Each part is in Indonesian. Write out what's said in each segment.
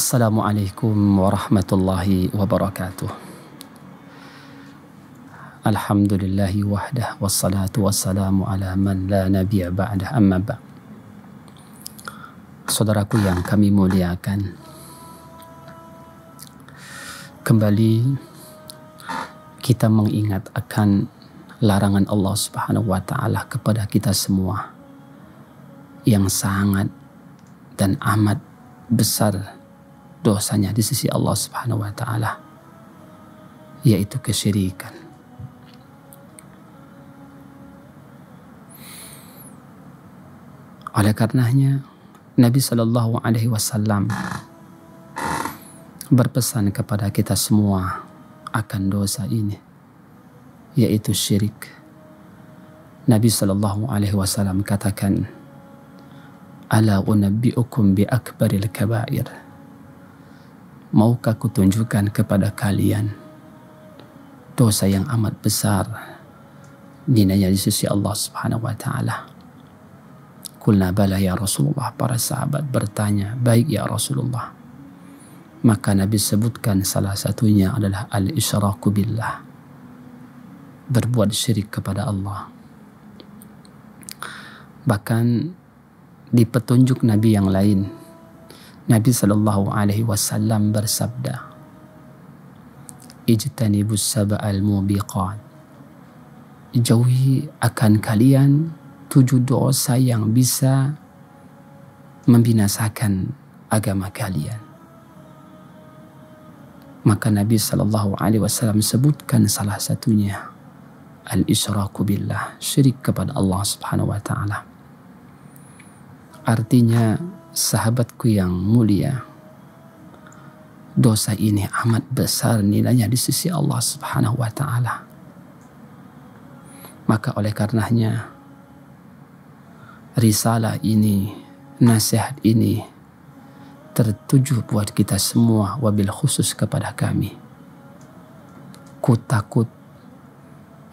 Assalamualaikum warahmatullahi wabarakatuh. Alhamdulillahi wahdah wassalatu wassalamu ala man la nabiyya ba'dah amma Saudaraku yang kami muliakan. Kembali kita mengingat akan larangan Allah Subhanahu wa taala kepada kita semua yang sangat dan amat besar dosanya di sisi Allah Subhanahu wa taala yaitu kesyirikan. Oleh karenanya Nabi Shallallahu alaihi wasallam berpesan kepada kita semua akan dosa ini yaitu syirik. Nabi Shallallahu alaihi wasallam katakan Ala unabbi'ukum bi akbaril kabair maukah kutunjukkan kepada kalian dosa yang amat besar dinanya di sisi Allah Subhanahu wa taala. Kulna bala ya Rasulullah para sahabat bertanya, "Baik ya Rasulullah." Maka Nabi sebutkan salah satunya adalah al-isyraku billah. Berbuat syirik kepada Allah. Bahkan di petunjuk Nabi yang lain Nabi Shallallahu Alaihi Wasallam bersabda, "Ijtanibus sab'al mubiqat." Jauhi akan kalian tujuh dosa yang bisa membinasakan agama kalian. Maka Nabi Shallallahu Alaihi Wasallam sebutkan salah satunya al-israku billah, syirik kepada Allah Subhanahu wa taala. Artinya sahabatku yang mulia, dosa ini amat besar nilainya di sisi Allah Subhanahu wa taala. Maka oleh karenanya risalah ini, nasihat ini tertuju buat kita semua wabil khusus kepada kami. Ku takut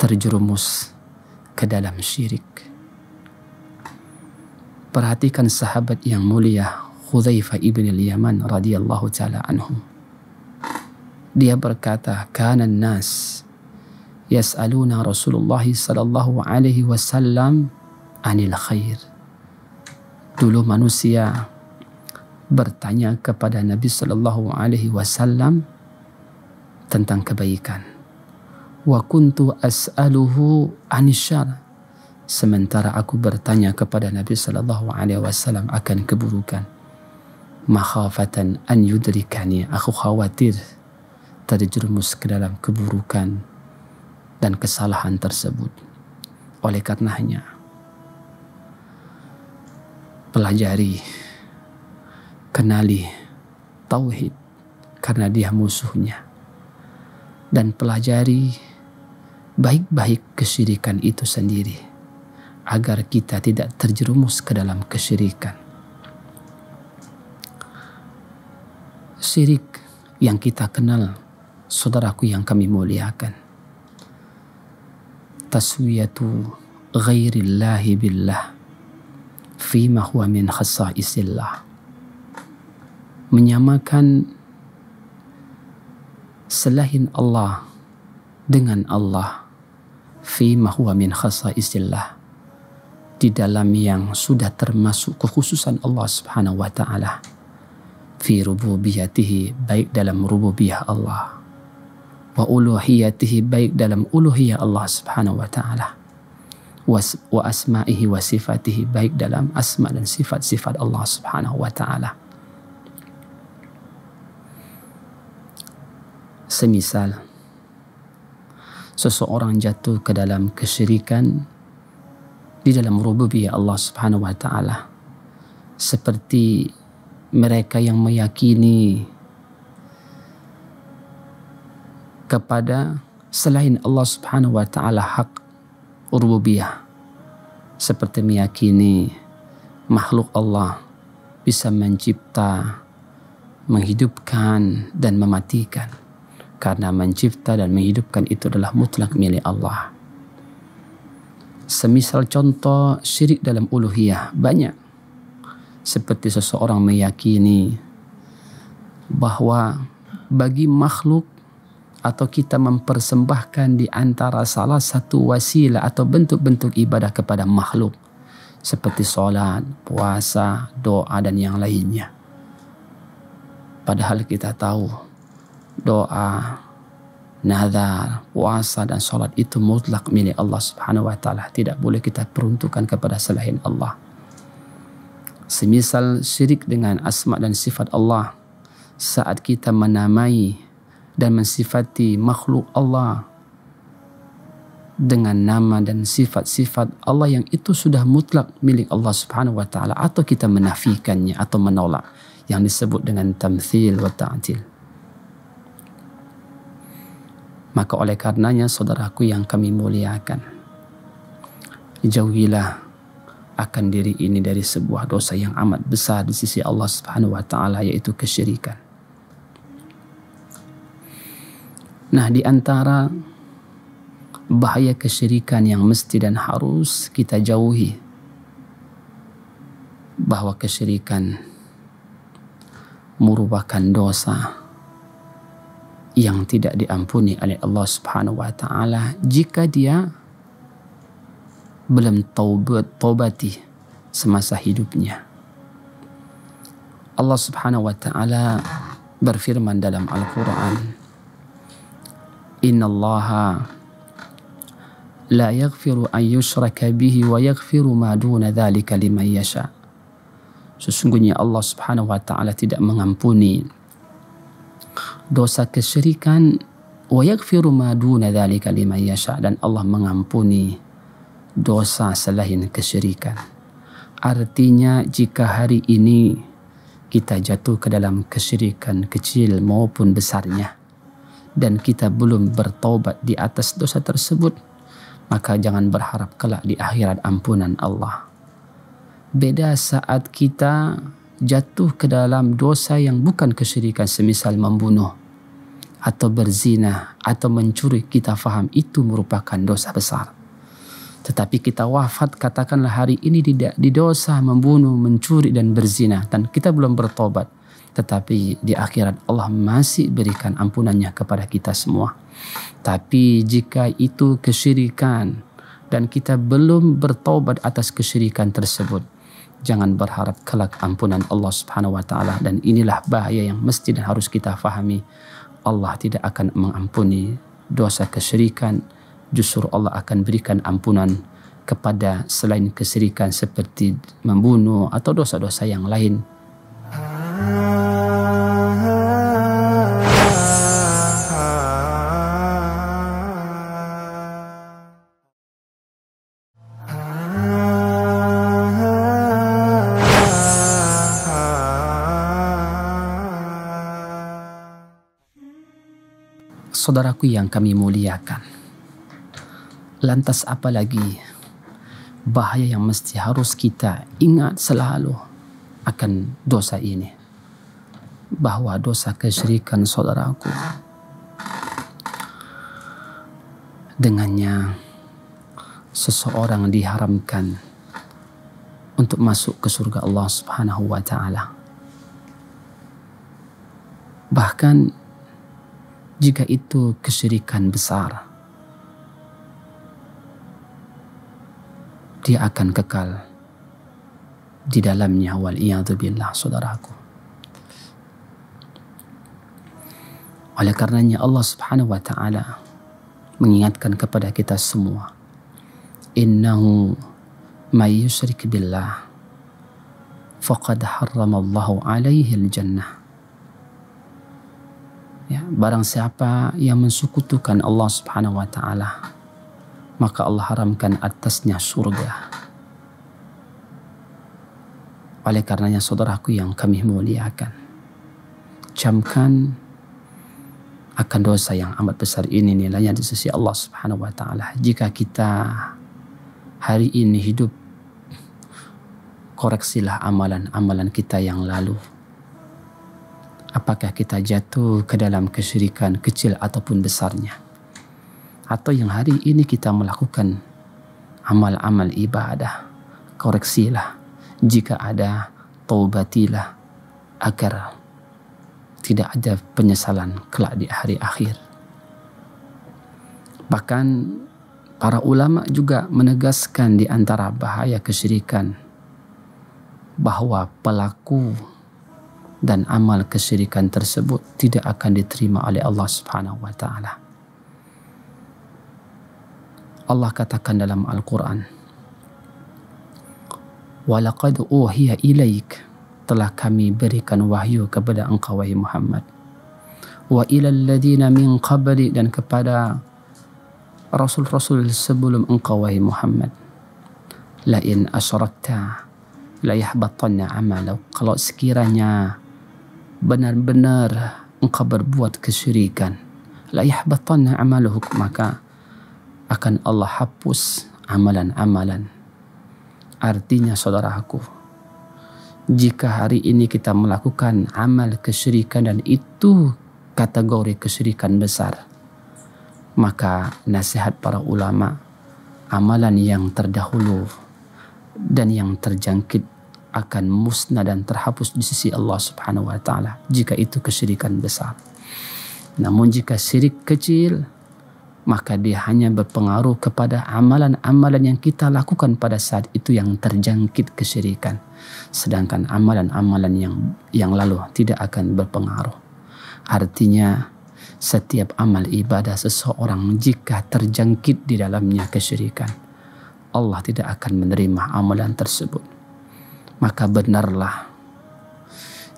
terjerumus ke dalam syirik. Perhatikan sahabat yang mulia Khudzaifah ibn al-Yaman radhiyallahu taala anhu. Dia berkata, "Kana nas yas'aluna Rasulullah sallallahu alaihi wasallam anil khair." Dulu manusia bertanya kepada Nabi sallallahu alaihi wasallam tentang kebaikan. Wa kuntu as'aluhu anishar sementara aku bertanya kepada Nabi Shallallahu Alaihi Wasallam akan keburukan. Makhafatan an yudrikani. Aku khawatir terjerumus ke dalam keburukan dan kesalahan tersebut. Oleh karenanya, pelajari, kenali tauhid karena dia musuhnya. Dan pelajari baik-baik kesyirikan itu sendiri agar kita tidak terjerumus ke dalam kesyirikan. Syirik yang kita kenal, saudaraku yang kami muliakan. Taswiyatu ghairillahi billah fima huwa min khasaisillah. Menyamakan selain Allah dengan Allah fima huwa min khasaisillah di dalam yang sudah termasuk kekhususan Allah Subhanahu wa taala fi rububiyatihi baik dalam rububiyah Allah wa uluhiyatihi baik dalam uluhiyah Allah Subhanahu wa taala wa asma'ihi wa sifatihi baik dalam asma dan sifat-sifat Allah Subhanahu wa taala semisal seseorang jatuh ke dalam kesyirikan di dalam rububiyah Allah Subhanahu wa taala. Seperti mereka yang meyakini kepada selain Allah Subhanahu wa taala hak rububiyah seperti meyakini makhluk Allah bisa mencipta, menghidupkan dan mematikan karena mencipta dan menghidupkan itu adalah mutlak milik Allah. Semisal contoh syirik dalam uluhiyah banyak. Seperti seseorang meyakini bahwa bagi makhluk atau kita mempersembahkan di antara salah satu wasilah atau bentuk-bentuk ibadah kepada makhluk seperti sholat puasa, doa dan yang lainnya. Padahal kita tahu doa, nazar, puasa dan solat itu mutlak milik Allah Subhanahu wa taala, tidak boleh kita peruntukkan kepada selain Allah. Semisal syirik dengan asma dan sifat Allah saat kita menamai dan mensifati makhluk Allah dengan nama dan sifat-sifat Allah yang itu sudah mutlak milik Allah Subhanahu wa taala atau kita menafikannya atau menolak yang disebut dengan tamthil wa ta'til. Maka oleh karenanya saudaraku yang kami muliakan. Jauhilah akan diri ini dari sebuah dosa yang amat besar di sisi Allah Subhanahu wa taala yaitu kesyirikan. Nah, di antara bahaya kesyirikan yang mesti dan harus kita jauhi bahwa kesyirikan merupakan dosa yang tidak diampuni oleh Allah Subhanahu wa taala jika dia belum taubat taubati semasa hidupnya. Allah Subhanahu wa taala berfirman dalam Al-Qur'an Innallaha la yaghfiru an yushraka bihi wa yaghfiru ma duna dzalika liman yasha. Sesungguhnya Allah Subhanahu wa taala tidak mengampuni dosa kesyirikan wa yaghfiru ma duna dzalika liman yasha dan Allah mengampuni dosa selain kesyirikan. Artinya jika hari ini kita jatuh ke dalam kesyirikan kecil maupun besarnya dan kita belum bertobat di atas dosa tersebut, maka jangan berharap kelak di akhirat ampunan Allah. Beda saat kita jatuh ke dalam dosa yang bukan kesyirikan semisal membunuh atau berzina atau mencuri kita faham itu merupakan dosa besar. Tetapi kita wafat katakanlah hari ini tidak didosa membunuh, mencuri dan berzina dan kita belum bertobat. Tetapi di akhirat Allah masih berikan ampunannya kepada kita semua. Tapi jika itu kesyirikan dan kita belum bertobat atas kesyirikan tersebut, jangan berharap kelak ampunan Allah Subhanahu wa taala dan inilah bahaya yang mesti dan harus kita fahami Allah tidak akan mengampuni dosa kesyirikan justru Allah akan berikan ampunan kepada selain kesyirikan seperti membunuh atau dosa-dosa yang lain ah. saudaraku yang kami muliakan. Lantas apa lagi bahaya yang mesti harus kita ingat selalu akan dosa ini. Bahawa dosa kesyirikan saudaraku. Dengannya seseorang diharamkan untuk masuk ke surga Allah Subhanahu wa taala. Bahkan jika itu kesyirikan besar. Dia akan kekal di dalamnya wal saudaraku. Oleh karenanya Allah Subhanahu wa taala mengingatkan kepada kita semua innahu may yusyrik billah faqad harramallahu alaihi aljannah. jannah Ya, barang siapa yang mensukutukan Allah Subhanahu wa taala, maka Allah haramkan atasnya surga. Oleh karenanya saudaraku yang kami muliakan, camkan akan dosa yang amat besar ini nilainya di sisi Allah Subhanahu wa taala. Jika kita hari ini hidup koreksilah amalan-amalan kita yang lalu apakah kita jatuh ke dalam kesyirikan kecil ataupun besarnya atau yang hari ini kita melakukan amal-amal ibadah koreksilah jika ada taubatilah agar tidak ada penyesalan kelak di hari akhir bahkan para ulama juga menegaskan di antara bahaya kesyirikan bahwa pelaku dan amal kesyirikan tersebut tidak akan diterima oleh Allah Subhanahu wa taala. Allah katakan dalam Al-Quran. Walaqad uhiya ilaik telah kami berikan wahyu kepada engkau wahai Muhammad. Wa ila alladziina min qabli dan kepada rasul-rasul sebelum engkau wahai Muhammad. La in asyrakta la yahbatanna amaluk Kalau sekiranya benar-benar engkau berbuat kesyirikan la yahbatanna amaluhu maka akan Allah hapus amalan-amalan artinya saudaraku jika hari ini kita melakukan amal kesyirikan dan itu kategori kesyirikan besar maka nasihat para ulama amalan yang terdahulu dan yang terjangkit akan musnah dan terhapus di sisi Allah Subhanahu wa taala jika itu kesyirikan besar. Namun jika syirik kecil maka dia hanya berpengaruh kepada amalan-amalan yang kita lakukan pada saat itu yang terjangkit kesyirikan. Sedangkan amalan-amalan yang yang lalu tidak akan berpengaruh. Artinya setiap amal ibadah seseorang jika terjangkit di dalamnya kesyirikan, Allah tidak akan menerima amalan tersebut maka benarlah.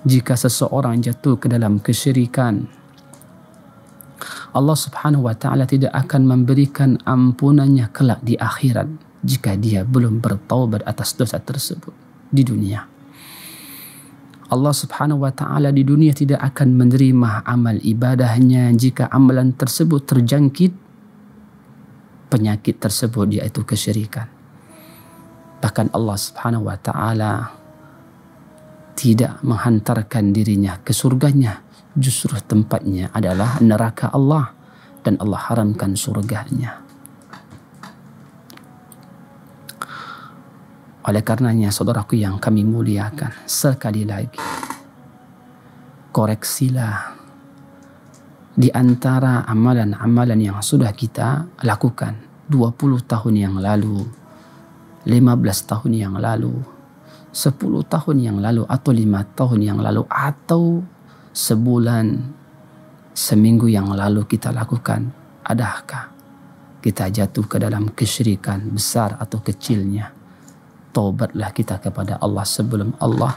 Jika seseorang jatuh ke dalam kesyirikan, Allah Subhanahu wa taala tidak akan memberikan ampunannya kelak di akhirat jika dia belum bertaubat atas dosa tersebut di dunia. Allah Subhanahu wa taala di dunia tidak akan menerima amal ibadahnya jika amalan tersebut terjangkit penyakit tersebut yaitu kesyirikan. Bahkan Allah Subhanahu wa taala tidak menghantarkan dirinya ke surganya, justru tempatnya adalah neraka Allah dan Allah haramkan surganya. Oleh karenanya saudaraku yang kami muliakan sekali lagi koreksilah di antara amalan-amalan yang sudah kita lakukan 20 tahun yang lalu 15 tahun yang lalu, 10 tahun yang lalu atau 5 tahun yang lalu atau sebulan, seminggu yang lalu kita lakukan? Adakah kita jatuh ke dalam kesyirikan besar atau kecilnya? Taubatlah kita kepada Allah sebelum Allah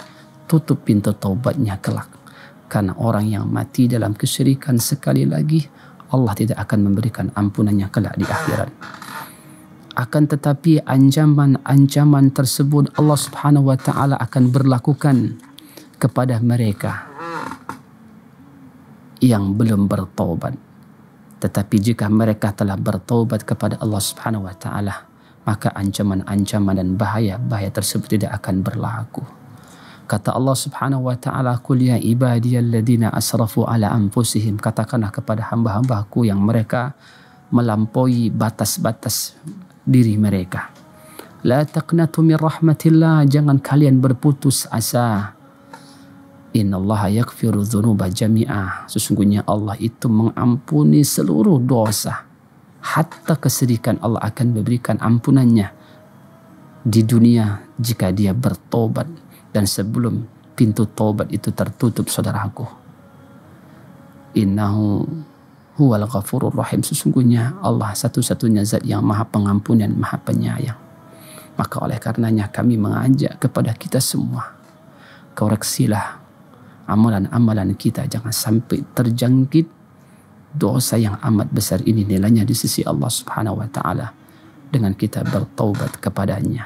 tutup pintu taubatnya kelak. Karena orang yang mati dalam kesyirikan sekali lagi Allah tidak akan memberikan ampunannya kelak di akhirat. akan tetapi ancaman-ancaman tersebut Allah Subhanahu wa taala akan berlakukan kepada mereka yang belum bertaubat tetapi jika mereka telah bertaubat kepada Allah Subhanahu wa taala maka ancaman-ancaman dan bahaya-bahaya tersebut tidak akan berlaku kata Allah Subhanahu wa taala qul ya ibadialladzina asrafu ala anfusihim katakanlah kepada hamba-hambaku yang mereka melampaui batas-batas diri mereka. La taqnatu min rahmatillah. Jangan kalian berputus asa. Inna Allah yakfiru dhunuba jami'ah. Sesungguhnya Allah itu mengampuni seluruh dosa. Hatta kesedihan Allah akan memberikan ampunannya di dunia jika dia bertobat. Dan sebelum pintu tobat itu tertutup saudaraku. Innahu huwal ghafurur rahim. Sesungguhnya Allah satu-satunya zat yang maha pengampun dan maha penyayang. Maka oleh karenanya kami mengajak kepada kita semua. Koreksilah amalan-amalan kita. Jangan sampai terjangkit dosa yang amat besar ini nilainya di sisi Allah subhanahu wa ta'ala. Dengan kita bertaubat kepadanya.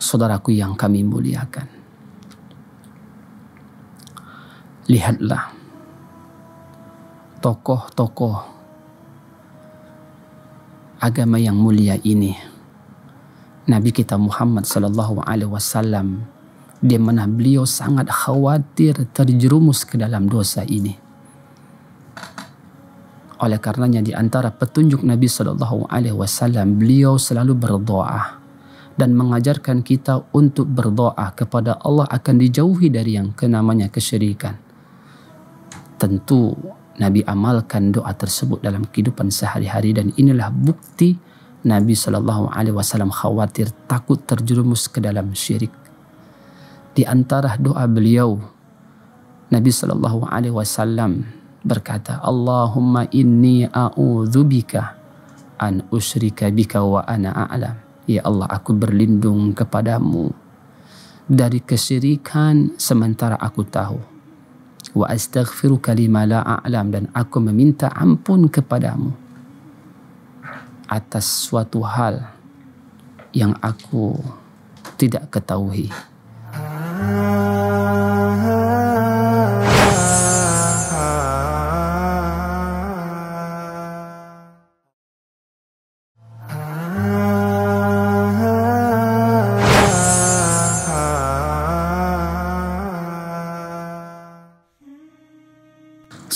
Saudaraku yang kami muliakan. Lihatlah tokoh-tokoh agama yang mulia ini. Nabi kita Muhammad Sallallahu Alaihi Wasallam di mana beliau sangat khawatir terjerumus ke dalam dosa ini. Oleh karenanya di antara petunjuk Nabi Sallallahu Alaihi Wasallam beliau selalu berdoa dan mengajarkan kita untuk berdoa kepada Allah akan dijauhi dari yang namanya kesyirikan. Tentu Nabi amalkan doa tersebut dalam kehidupan sehari-hari dan inilah bukti Nabi Shallallahu Alaihi Wasallam khawatir takut terjerumus ke dalam syirik. Di antara doa beliau, Nabi Shallallahu Alaihi Wasallam berkata, Allahumma inni a'udzubika an usyrika bika wa ana a'lam. Ya Allah, aku berlindung kepadamu dari kesyirikan sementara aku tahu wa astaghfiruka lima la a'lam dan aku meminta ampun kepadamu atas suatu hal yang aku tidak ketahui. Ah.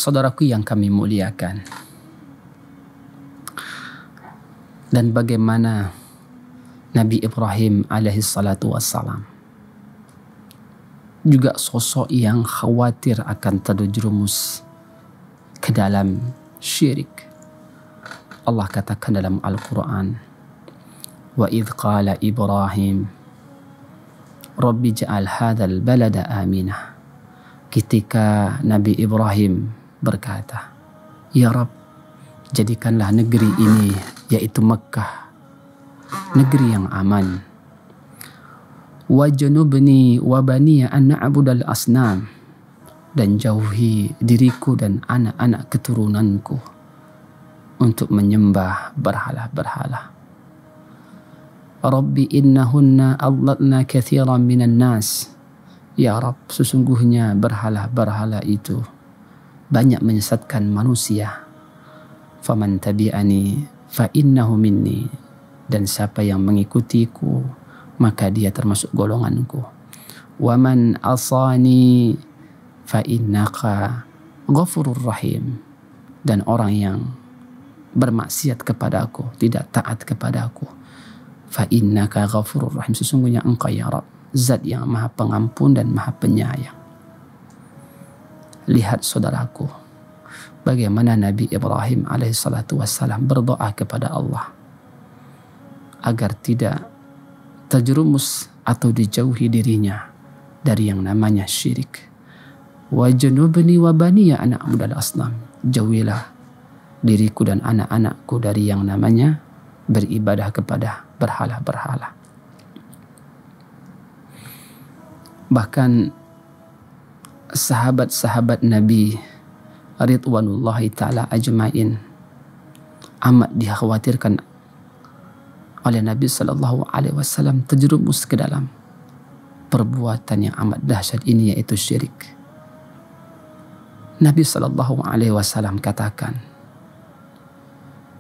saudaraku yang kami muliakan. Dan bagaimana Nabi Ibrahim alaihi salatu wassalam juga sosok yang khawatir akan terjerumus ke dalam syirik. Allah katakan dalam Al-Quran, Wa idh qala Ibrahim, Rabbi ja'al hadhal balada aminah. Ketika Nabi Ibrahim berkata, Ya Rab, jadikanlah negeri ini, yaitu Mekah, negeri yang aman. Wajanubni wabaniya Abu na'budal asnam. Dan jauhi diriku dan anak-anak keturunanku untuk menyembah berhala-berhala. Rabbi innahunna adlatna kathiran minan nas. Ya Rabb, sesungguhnya berhala-berhala itu banyak menyesatkan manusia. Faman tabi'ani fa innahu minni dan siapa yang mengikutiku maka dia termasuk golonganku. Waman asani fa innaka ghafurur rahim dan orang yang bermaksiat kepada aku, tidak taat kepada aku. Fa innaka ghafurur rahim. Sesungguhnya engkau ya Rabb, zat yang maha pengampun dan maha penyayang lihat saudaraku bagaimana Nabi Ibrahim alaihissalatu wassalam berdoa kepada Allah agar tidak terjerumus atau dijauhi dirinya dari yang namanya syirik. Wa junubni wa baniya anak muda asnam. Jauhilah diriku dan anak-anakku dari yang namanya beribadah kepada berhala-berhala. Bahkan sahabat-sahabat Nabi ridwanullahi taala ajmain amat dikhawatirkan oleh Nabi Shallallahu Alaihi Wasallam terjerumus ke dalam perbuatan yang amat dahsyat ini yaitu syirik. Nabi Shallallahu Alaihi Wasallam katakan,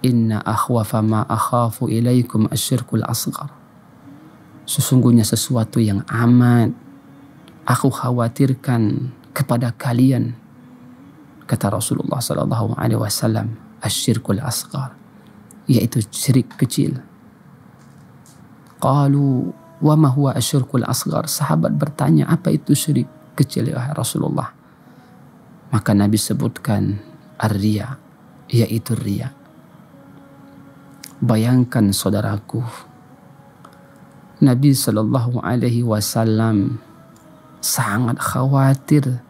Inna akhwafa ma akhafu ilaikum asyirkul asgar. Sesungguhnya sesuatu yang amat aku khawatirkan kepada kalian kata Rasulullah sallallahu alaihi wasallam asyirkul asghar yaitu syirik kecil qalu wa ma huwa asyirkul asghar sahabat bertanya apa itu syirik kecil ya Rasulullah maka Nabi sebutkan ar-riya yaitu riya bayangkan saudaraku Nabi saw Alaihi Wasallam sangat khawatir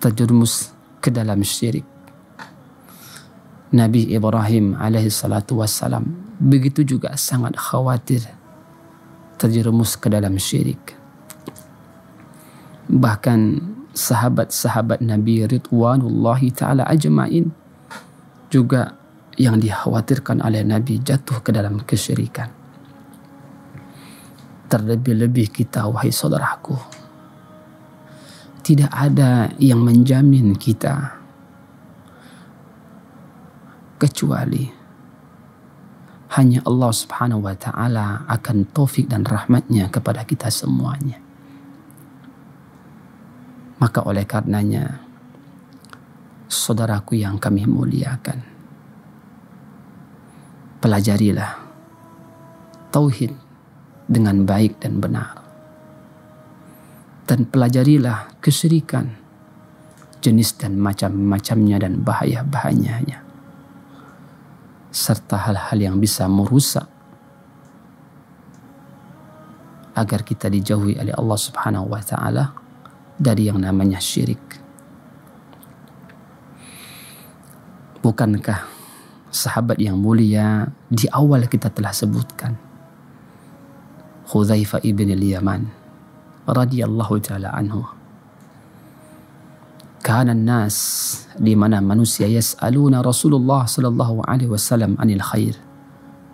terjerumus ke dalam syirik. Nabi Ibrahim alaihi salatu wassalam begitu juga sangat khawatir terjerumus ke dalam syirik. Bahkan sahabat-sahabat Nabi Ridwanullahi taala ajmain juga yang dikhawatirkan oleh Nabi jatuh ke dalam kesyirikan. Terlebih-lebih kita wahai saudaraku, tidak ada yang menjamin kita kecuali hanya Allah Subhanahu wa taala akan taufik dan rahmatnya kepada kita semuanya. Maka oleh karenanya saudaraku yang kami muliakan pelajarilah tauhid dengan baik dan benar dan pelajarilah kesyirikan jenis dan macam-macamnya dan bahaya-bahayanya serta hal-hal yang bisa merusak agar kita dijauhi oleh Allah Subhanahu wa taala dari yang namanya syirik. Bukankah sahabat yang mulia di awal kita telah sebutkan Hudzaifah ibn al-Yaman رضي taala anhu. عنه كان الناس di mana manusia yas'aluna Rasulullah sallallahu alaihi wasallam anil khair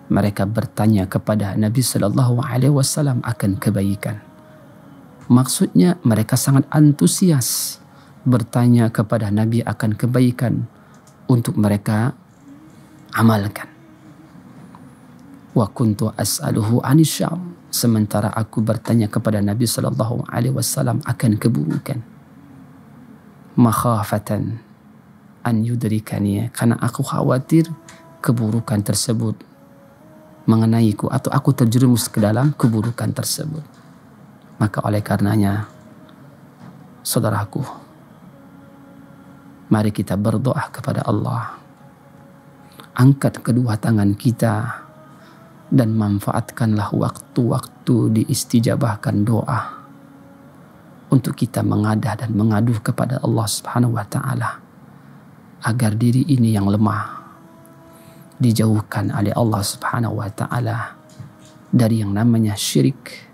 mereka bertanya kepada Nabi sallallahu alaihi wasallam akan kebaikan maksudnya mereka sangat antusias bertanya kepada Nabi akan kebaikan untuk mereka amalkan wa kuntu as'aluhu anisy syarr sementara aku bertanya kepada Nabi sallallahu alaihi wasallam akan keburukan makhafatan an yudrikani karena aku khawatir keburukan tersebut mengenaiku atau aku terjerumus ke dalam keburukan tersebut maka oleh karenanya saudaraku mari kita berdoa kepada Allah angkat kedua tangan kita dan manfaatkanlah waktu-waktu diistijabahkan doa untuk kita mengadah dan mengaduh kepada Allah Subhanahu wa taala agar diri ini yang lemah dijauhkan oleh Allah Subhanahu wa taala dari yang namanya syirik.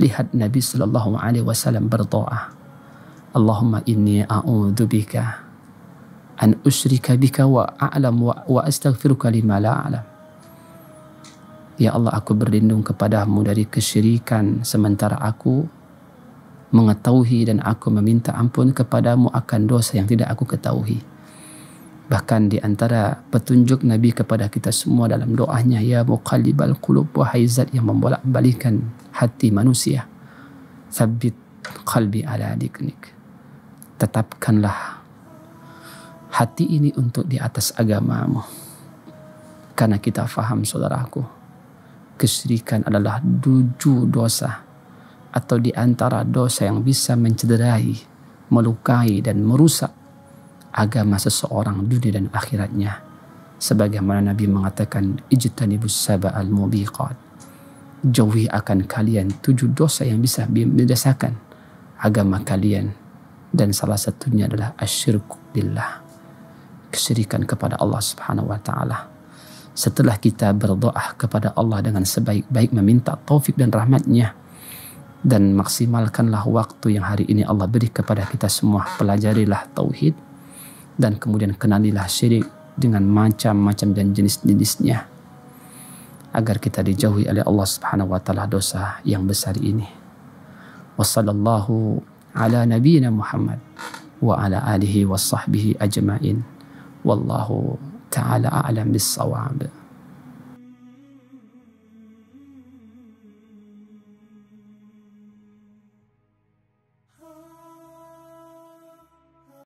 Lihat Nabi sallallahu alaihi wasallam berdoa, "Allahumma inni bika an usyrika bika wa a'lam wa, wa astaghfiruka lima la a'lam." Ya Allah aku berlindung kepadamu dari kesyirikan sementara aku mengetahui dan aku meminta ampun kepadamu akan dosa yang tidak aku ketahui. Bahkan di antara petunjuk Nabi kepada kita semua dalam doanya, Ya Muqallib al-Qulub wa Haizat yang membolak balikan hati manusia. Thabit qalbi ala diknik. Tetapkanlah hati ini untuk di atas agamamu. Karena kita faham saudaraku. kesyirikan adalah tujuh dosa atau di antara dosa yang bisa mencederai, melukai dan merusak agama seseorang dunia dan akhiratnya. Sebagaimana Nabi mengatakan, Ijtanibus saba al-mubiqat. Jauhi akan kalian tujuh dosa yang bisa mendesakan agama kalian. Dan salah satunya adalah asyirku billah. Kesyirikan kepada Allah subhanahu wa ta'ala setelah kita berdoa kepada Allah dengan sebaik-baik meminta taufik dan rahmatnya dan maksimalkanlah waktu yang hari ini Allah beri kepada kita semua pelajarilah tauhid dan kemudian kenalilah syirik dengan macam-macam dan jenis-jenisnya agar kita dijauhi oleh Allah Subhanahu wa taala dosa yang besar ini wasallallahu ala nabiyina Muhammad wa ala alihi ajmain wallahu تعالى أعلم بالصواب